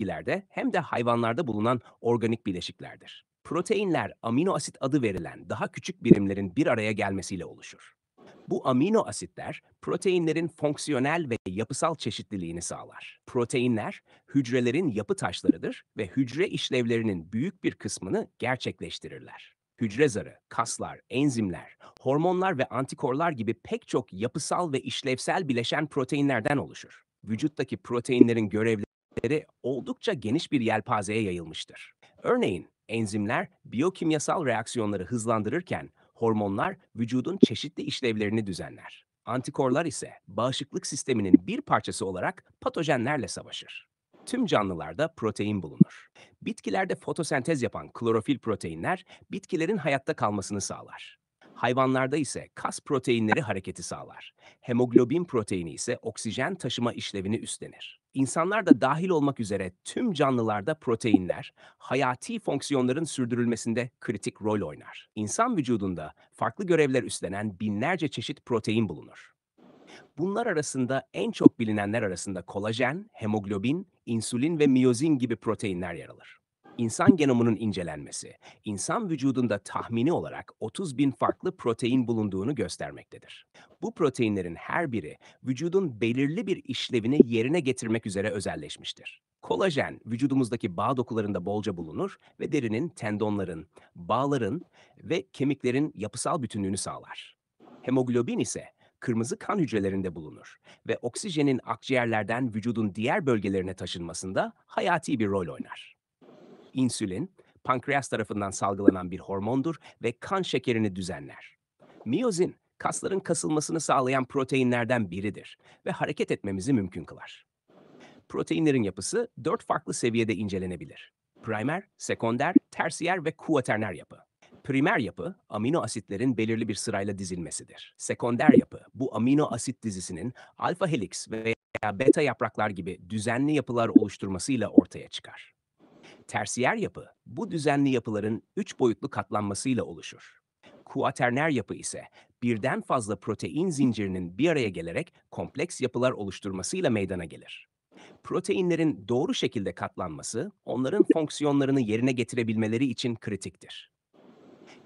bitkilerde hem de hayvanlarda bulunan organik bileşiklerdir. Proteinler amino asit adı verilen daha küçük birimlerin bir araya gelmesiyle oluşur. Bu amino asitler proteinlerin fonksiyonel ve yapısal çeşitliliğini sağlar. Proteinler hücrelerin yapı taşlarıdır ve hücre işlevlerinin büyük bir kısmını gerçekleştirirler. Hücre zarı, kaslar, enzimler, hormonlar ve antikorlar gibi pek çok yapısal ve işlevsel bileşen proteinlerden oluşur. Vücuttaki proteinlerin görevleri özellikleri oldukça geniş bir yelpazeye yayılmıştır. Örneğin enzimler biyokimyasal reaksiyonları hızlandırırken hormonlar vücudun çeşitli işlevlerini düzenler. Antikorlar ise bağışıklık sisteminin bir parçası olarak patojenlerle savaşır. Tüm canlılarda protein bulunur. Bitkilerde fotosentez yapan klorofil proteinler bitkilerin hayatta kalmasını sağlar. Hayvanlarda ise kas proteinleri hareketi sağlar. Hemoglobin proteini ise oksijen taşıma işlevini üstlenir. İnsanlar da dahil olmak üzere tüm canlılarda proteinler hayati fonksiyonların sürdürülmesinde kritik rol oynar. İnsan vücudunda farklı görevler üstlenen binlerce çeşit protein bulunur. Bunlar arasında en çok bilinenler arasında kolajen, hemoglobin, insülin ve miyozin gibi proteinler yer alır insan genomunun incelenmesi, insan vücudunda tahmini olarak 30 bin farklı protein bulunduğunu göstermektedir. Bu proteinlerin her biri vücudun belirli bir işlevini yerine getirmek üzere özelleşmiştir. Kolajen vücudumuzdaki bağ dokularında bolca bulunur ve derinin, tendonların, bağların ve kemiklerin yapısal bütünlüğünü sağlar. Hemoglobin ise kırmızı kan hücrelerinde bulunur ve oksijenin akciğerlerden vücudun diğer bölgelerine taşınmasında hayati bir rol oynar. İnsülin, pankreas tarafından salgılanan bir hormondur ve kan şekerini düzenler. Miyozin, kasların kasılmasını sağlayan proteinlerden biridir ve hareket etmemizi mümkün kılar. Proteinlerin yapısı dört farklı seviyede incelenebilir. Primer, sekonder, tersiyer ve kuaterner yapı. Primer yapı, amino asitlerin belirli bir sırayla dizilmesidir. Sekonder yapı, bu amino asit dizisinin alfa helix veya beta yapraklar gibi düzenli yapılar oluşturmasıyla ortaya çıkar. Tersiyer yapı, bu düzenli yapıların üç boyutlu katlanmasıyla oluşur. Kuaterner yapı ise birden fazla protein zincirinin bir araya gelerek kompleks yapılar oluşturmasıyla meydana gelir. Proteinlerin doğru şekilde katlanması, onların fonksiyonlarını yerine getirebilmeleri için kritiktir.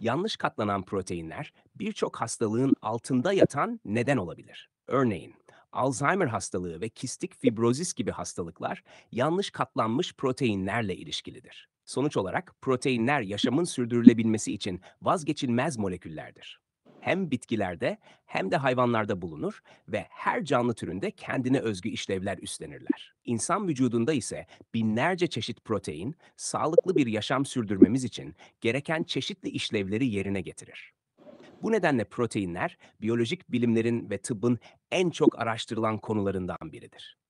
Yanlış katlanan proteinler birçok hastalığın altında yatan neden olabilir. Örneğin, Alzheimer hastalığı ve kistik fibrozis gibi hastalıklar yanlış katlanmış proteinlerle ilişkilidir. Sonuç olarak proteinler yaşamın sürdürülebilmesi için vazgeçilmez moleküllerdir. Hem bitkilerde hem de hayvanlarda bulunur ve her canlı türünde kendine özgü işlevler üstlenirler. İnsan vücudunda ise binlerce çeşit protein sağlıklı bir yaşam sürdürmemiz için gereken çeşitli işlevleri yerine getirir. Bu nedenle proteinler biyolojik bilimlerin ve tıbbın en çok araştırılan konularından biridir.